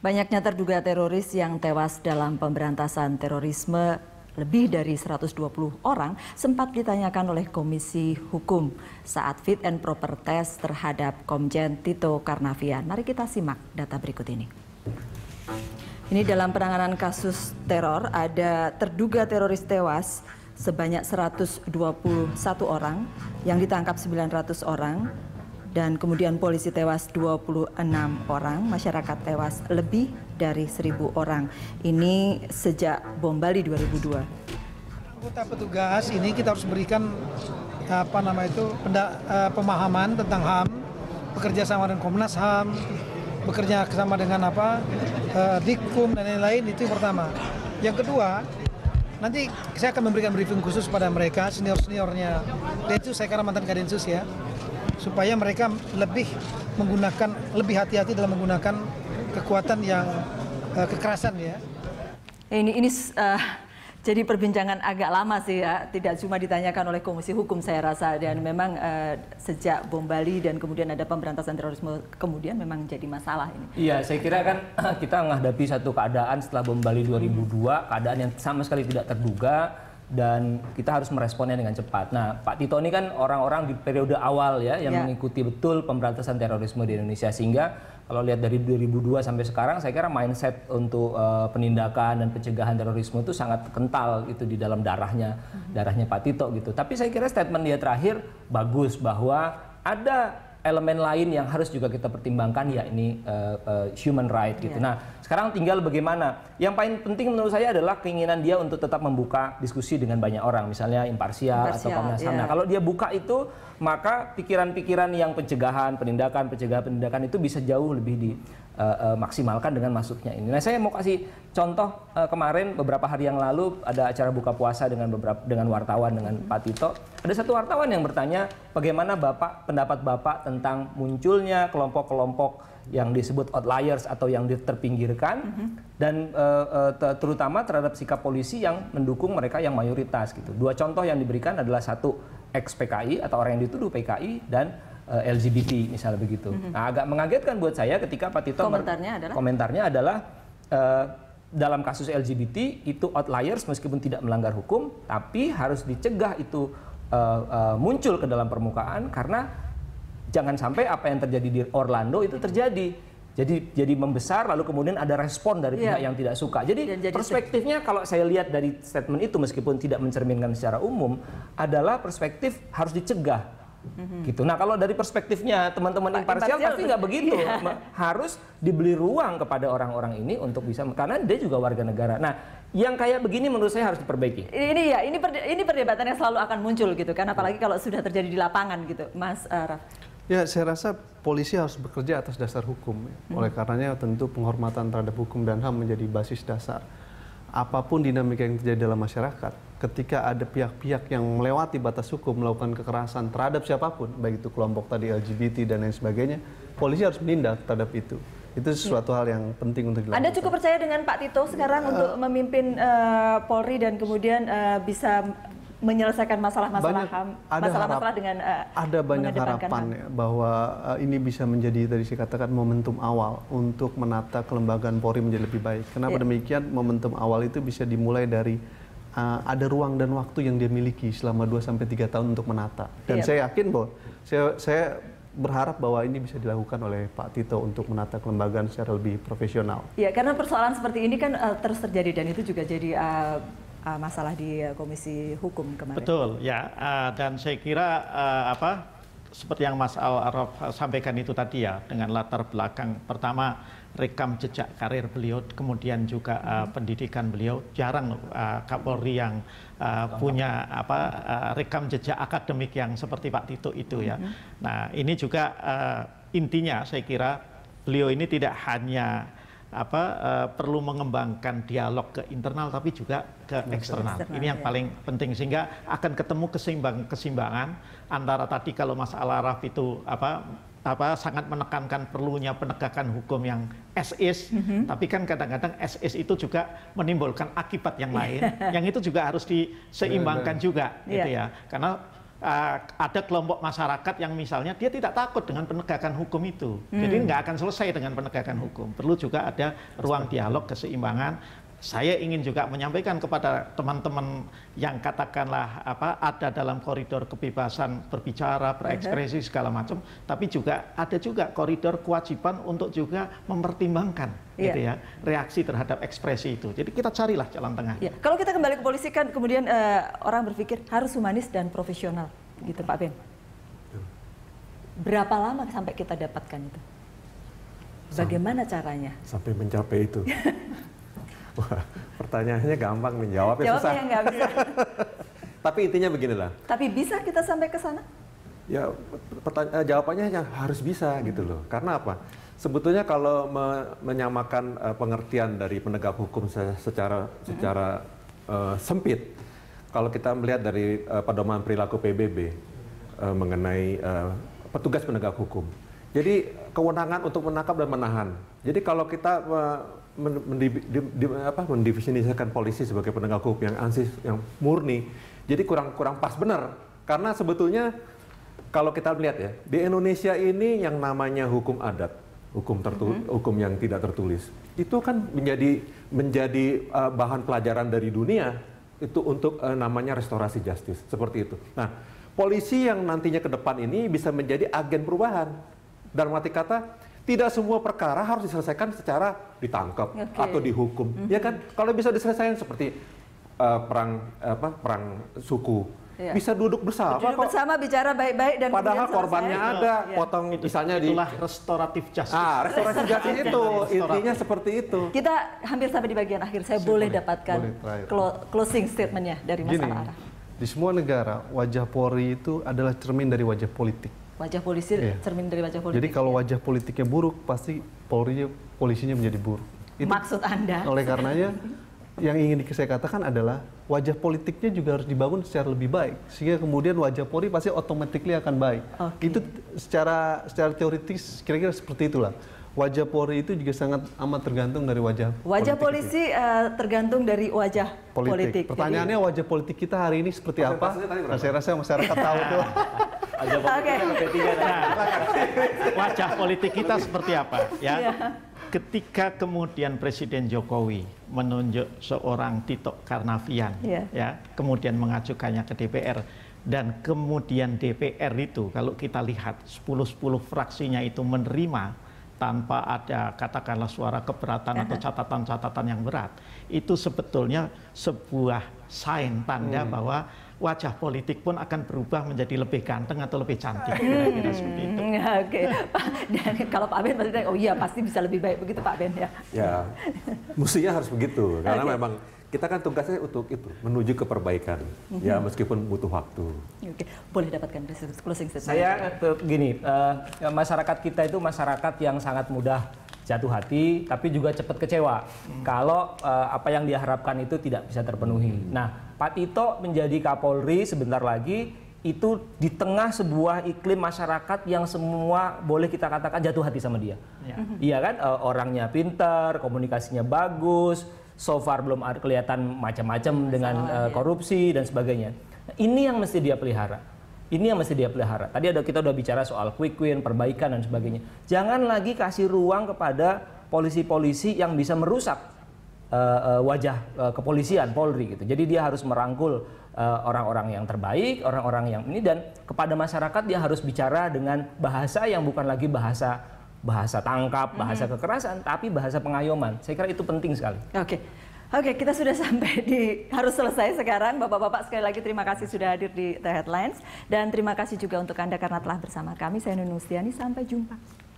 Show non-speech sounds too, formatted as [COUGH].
Banyaknya terduga teroris yang tewas dalam pemberantasan terorisme lebih dari 120 orang sempat ditanyakan oleh Komisi Hukum saat fit and proper test terhadap Komjen Tito Karnavian. Mari kita simak data berikut ini. Ini dalam penanganan kasus teror ada terduga teroris tewas sebanyak 121 orang yang ditangkap 900 orang dan kemudian polisi tewas 26 orang, masyarakat tewas lebih dari 1000 orang. Ini sejak bom Bali 2002. Anggota petugas ini kita harus berikan apa nama itu eh, pemahaman tentang HAM, bekerja sama dengan Komnas HAM, bekerja sama dengan apa uh, eh, Dikum dan lain-lain itu yang pertama. Yang kedua, nanti saya akan memberikan briefing khusus pada mereka senior seniornya Densus saya karena mantan Kadensus ya supaya mereka lebih menggunakan lebih hati-hati dalam menggunakan kekuatan yang uh, kekerasan ya. ya. Ini ini uh, jadi perbincangan agak lama sih ya, tidak cuma ditanyakan oleh Komisi Hukum saya rasa dan memang uh, sejak bom Bali dan kemudian ada pemberantasan terorisme kemudian memang jadi masalah ini. Iya, saya kira kan [CLEARS THROAT] kita menghadapi satu keadaan setelah bom Bali 2002, keadaan yang sama sekali tidak terduga dan kita harus meresponnya dengan cepat. Nah, Pak Tito ini kan orang-orang di periode awal ya yang yeah. mengikuti betul pemberantasan terorisme di Indonesia sehingga kalau lihat dari 2002 sampai sekarang saya kira mindset untuk uh, penindakan dan pencegahan terorisme itu sangat kental itu di dalam darahnya, mhm. darahnya Pak Tito gitu. Tapi saya kira statement dia terakhir bagus bahwa ada elemen lain yang harus juga kita pertimbangkan yakni uh, eh, uh, eh, human right gitu. Yeah. Nah, sekarang tinggal bagaimana. Yang paling penting menurut saya adalah keinginan dia untuk tetap membuka diskusi dengan banyak orang, misalnya imparsial, imparsial atau Komnas HAM. Yeah. Nah, kalau dia buka itu, maka pikiran-pikiran yang pencegahan, penindakan, pencegahan, penindakan itu bisa jauh lebih di uh, uh, maksimalkan dengan masuknya ini. Nah, saya mau kasih contoh uh, kemarin beberapa hari yang lalu ada acara buka puasa dengan beberapa dengan wartawan dengan hmm. Pak Tito. Ada satu wartawan yang bertanya bagaimana Bapak pendapat Bapak tentang munculnya kelompok-kelompok yang disebut outliers atau yang terpinggirkan mm -hmm. dan uh, terutama terhadap sikap polisi yang mendukung mereka yang mayoritas gitu. Dua contoh yang diberikan adalah satu ex PKI atau orang yang dituduh PKI dan uh, eh, LGBT misalnya begitu. Mm -hmm. Nah, agak mengagetkan buat saya ketika Pak Tito komentarnya adalah komentarnya adalah uh, dalam kasus LGBT itu outliers meskipun tidak melanggar hukum tapi harus dicegah itu uh, uh, muncul ke dalam permukaan karena jangan sampai apa yang terjadi di Orlando itu terjadi. Jadi jadi membesar lalu kemudian ada respon dari iya. pihak yeah. yang tidak suka. Jadi, jadi perspektifnya kalau saya lihat dari statement itu meskipun tidak mencerminkan secara umum adalah perspektif harus dicegah. Mm-hmm. gitu. Nah kalau dari perspektifnya teman-teman imparsial pasti nggak [LAUGHS] begitu, Yeah. Iya. harus dibeli ruang kepada orang-orang ini untuk bisa karena dia juga warga negara. Nah yang kayak begini menurut saya harus diperbaiki. Ini ya, ini perde- ini perdebatan yang selalu akan muncul gitu kan, apalagi kalau sudah terjadi di lapangan gitu, Mas Araf. Eh, Ya, saya rasa polisi harus bekerja atas dasar hukum. Ya. Hmm. Oleh karenanya tentu penghormatan terhadap hukum dan HAM menjadi basis dasar. Apapun dinamika yang terjadi dalam masyarakat, ketika ada pihak-pihak yang melewati batas hukum melakukan kekerasan terhadap siapapun, baik itu kelompok tadi LGBT dan lain sebagainya, polisi harus menindak terhadap itu itu ya. sesuatu hal yang penting untuk dilakukan. Anda cukup percaya dengan Pak Tito sekarang uh, untuk memimpin uh, Polri dan kemudian uh, bisa menyelesaikan masalah-masalah HAM, masalah-masalah dengan uh, ada banyak harapan ya, bahwa uh, ini bisa menjadi tadi saya katakan momentum awal untuk menata kelembagaan Polri menjadi lebih baik. Kenapa iya. yeah. demikian? Momentum awal itu bisa dimulai dari uh, ada ruang dan waktu yang dia miliki selama 2 sampai 3 tahun untuk menata. Dan yeah. saya yakin bahwa saya saya berharap bahwa ini bisa dilakukan oleh Pak Tito untuk menata kelembagaan secara lebih profesional. Ya, karena persoalan seperti ini kan uh, terus terjadi dan itu juga jadi uh, uh, masalah di uh, Komisi Hukum kemarin. Betul, ya. Uh, dan saya kira uh, apa seperti yang Mas Al Arof uh, sampaikan itu tadi ya dengan latar belakang pertama rekam jejak karir beliau, kemudian juga uh, hmm. pendidikan beliau jarang uh, Kapolri yang uh, punya apa uh, rekam jejak akademik yang seperti Pak Tito itu ya. Hmm. Nah ini juga uh, intinya saya kira beliau ini tidak hanya apa uh, perlu mengembangkan dialog ke internal tapi juga ke eksternal. eksternal. Ini yang ya. paling penting sehingga akan ketemu keseimbang keseimbangan antara tadi kalau Mas Alaraf itu apa apa sangat menekankan perlunya penegakan hukum yang SS mm -hmm. tapi kan kadang-kadang SS itu juga menimbulkan akibat yang lain, iya. yang itu juga harus diseimbangkan juga, yeah. gitu iya. ya, karena uh, ada kelompok masyarakat yang misalnya dia tidak takut dengan penegakan hukum itu. Hmm. Jadi nggak akan selesai dengan penegakan hukum. Perlu juga ada ruang dialog keseimbangan saya ingin juga menyampaikan kepada teman-teman yang katakanlah apa ada dalam koridor kebebasan berbicara, berekspresi segala macam, tapi juga ada juga koridor kewajiban untuk juga mempertimbangkan yeah. gitu ya reaksi terhadap ekspresi itu. Jadi kita carilah jalan tengah. Yeah. Kalau kita kembali ke polisi kan kemudian uh, orang berpikir harus humanis dan profesional gitu Pak Ben. Berapa lama sampai kita dapatkan itu? Bagaimana caranya? Sampai mencapai itu. [LAUGHS] pertanyaannya gampang nih, jawabnya Jawab susah. Yang bisa. [LAUGHS] Tapi intinya beginilah. Tapi bisa kita sampai ke sana? Ya, eh, jawabannya yang harus bisa hmm. gitu loh. Karena apa? Sebetulnya kalau me menyamakan uh, pengertian dari penegak hukum se secara hmm. secara uh, sempit, kalau kita melihat dari uh, pedoman perilaku PBB uh, mengenai uh, petugas penegak hukum. Jadi kewenangan untuk menangkap dan menahan. Jadi kalau kita uh, mendefinisikan polisi sebagai penegak hukum yang ansis yang murni. Jadi kurang kurang pas benar. Karena sebetulnya kalau kita melihat ya di Indonesia ini yang namanya hukum adat, hukum tertulis, mm -hmm. hukum yang tidak tertulis itu kan menjadi menjadi uh, bahan pelajaran dari dunia itu untuk uh, namanya restorasi justice seperti itu. Nah polisi yang nantinya ke depan ini bisa menjadi agen perubahan. Dalam arti kata tidak semua perkara harus diselesaikan secara ditangkap okay. atau dihukum, mm -hmm. ya kan? Kalau bisa diselesaikan seperti uh, perang apa perang suku, Ya. bisa duduk bersama duduk kok. bersama bicara baik-baik dan padahal korbannya selesai. ada ya. potong itu, misalnya itulah di restoratif justice ah restoratif justice itu intinya seperti itu kita hampir sampai di bagian akhir saya, saya boleh, boleh dapatkan boleh closing statementnya dari Mas Arah di semua negara wajah Polri itu adalah cermin dari wajah politik wajah polisi yeah. cermin dari wajah politik. Jadi kalau ya. wajah politiknya buruk, pasti Polri polisinya menjadi buruk. Itu Maksud Anda? Oleh karenanya yang ingin saya katakan adalah wajah politiknya juga harus dibangun secara lebih baik sehingga kemudian wajah Polri pasti otomatis akan baik. Okay. Itu secara secara teoritis kira-kira seperti itulah. Wajah Polri itu juga sangat amat tergantung dari wajah. Wajah polisi uh, tergantung dari wajah politik. politik. Pertanyaannya Jadi, wajah politik kita hari ini seperti apa? Nah, saya rasa masyarakat tahu tuh. [LAUGHS] aja okay. P3. Nah, wajah politik kita seperti apa? Ya. Iya. Ketika kemudian Presiden Jokowi menunjuk seorang Tito Karnavian, yeah. ya, kemudian mengajukannya ke DPR, dan kemudian DPR itu kalau kita lihat 10-10 fraksinya itu menerima tanpa ada katakanlah suara keberatan atau catatan-catatan yang berat itu sebetulnya sebuah sign tanda hmm. bahwa wajah politik pun akan berubah menjadi lebih ganteng atau lebih cantik hmm. kira-kira seperti itu. [LAUGHS] Oke, okay. dan kalau Pak Ben pasti oh iya pasti bisa lebih baik begitu Pak Ben ya. Ya, [LAUGHS] mestinya harus begitu karena okay. memang kita kan tugasnya untuk itu menuju ke perbaikan mm-hmm. ya meskipun butuh waktu. Oke, boleh dapatkan closing statement. Saya eh, gini, uh, masyarakat kita itu masyarakat yang sangat mudah jatuh hati tapi juga cepat kecewa mm. kalau uh, apa yang diharapkan itu tidak bisa terpenuhi. Mm. Nah, Pak Tito menjadi Kapolri sebentar lagi itu di tengah sebuah iklim masyarakat yang semua boleh kita katakan jatuh hati sama dia. Yeah. Mm-hmm. Iya kan? Uh, orangnya pintar, komunikasinya bagus, so far belum kelihatan macam-macam dengan uh, korupsi dan sebagainya. Nah, ini yang mesti dia pelihara. Ini yang mesti dia pelihara. Tadi ada kita udah bicara soal quick win, perbaikan dan sebagainya. Jangan lagi kasih ruang kepada polisi-polisi yang bisa merusak uh, uh, wajah uh, kepolisian Polri gitu. Jadi dia harus merangkul orang-orang uh, orang -orang yang terbaik, orang-orang yang ini dan kepada masyarakat dia harus bicara dengan bahasa yang bukan lagi bahasa bahasa tangkap, bahasa hmm. kekerasan, tapi bahasa pengayoman. Saya kira itu penting sekali. Oke. Okay. Oke, okay, kita sudah sampai di harus selesai sekarang. Bapak-bapak sekali lagi terima kasih sudah hadir di The Headlines dan terima kasih juga untuk Anda karena telah bersama kami. Saya Nunung Setiani, sampai jumpa.